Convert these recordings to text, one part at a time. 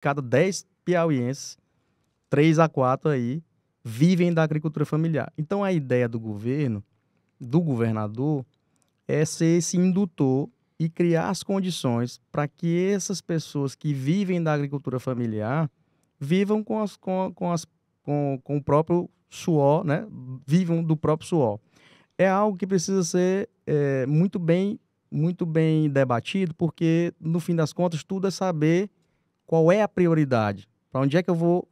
cada 10 piauienses, 3 a 4 aí, vivem da agricultura familiar. Então a ideia do governo, do governador, é ser esse indutor e criar as condições para que essas pessoas que vivem da agricultura familiar vivam com, as, com, com, as, com, com o próprio suor, né? vivam do próprio suor. É algo que precisa ser é, muito bem muito bem debatido, porque no fim das contas tudo é saber qual é a prioridade? Para onde é que eu vou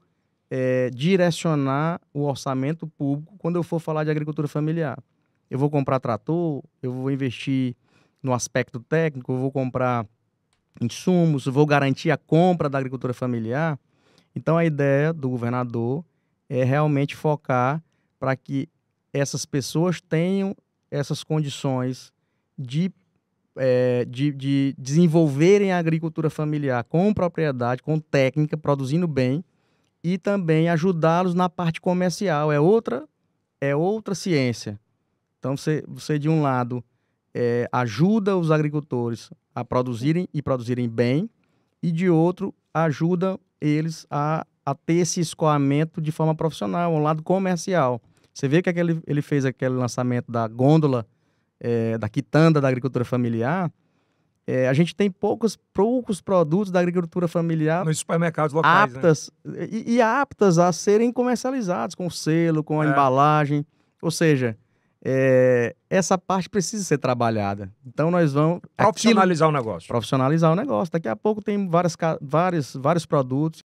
é, direcionar o orçamento público quando eu for falar de agricultura familiar? Eu vou comprar trator, eu vou investir no aspecto técnico, eu vou comprar insumos, eu vou garantir a compra da agricultura familiar. Então a ideia do governador é realmente focar para que essas pessoas tenham essas condições de é, de, de desenvolverem a agricultura familiar com propriedade, com técnica, produzindo bem, e também ajudá-los na parte comercial. É outra, é outra ciência. Então, você, você de um lado, é, ajuda os agricultores a produzirem e produzirem bem, e de outro, ajuda eles a, a ter esse escoamento de forma profissional, ao lado comercial. Você vê que aquele, ele fez aquele lançamento da gôndola é, da quitanda da agricultura familiar, é, a gente tem poucos, poucos produtos da agricultura familiar nos supermercados locais, né? aptas né? e, e, aptas a serem comercializados com selo, com a é. embalagem, ou seja, é, essa parte precisa ser trabalhada. Então nós vamos profissionalizar aquilo, o negócio. Profissionalizar o negócio. Daqui a pouco tem várias, vários, vários produtos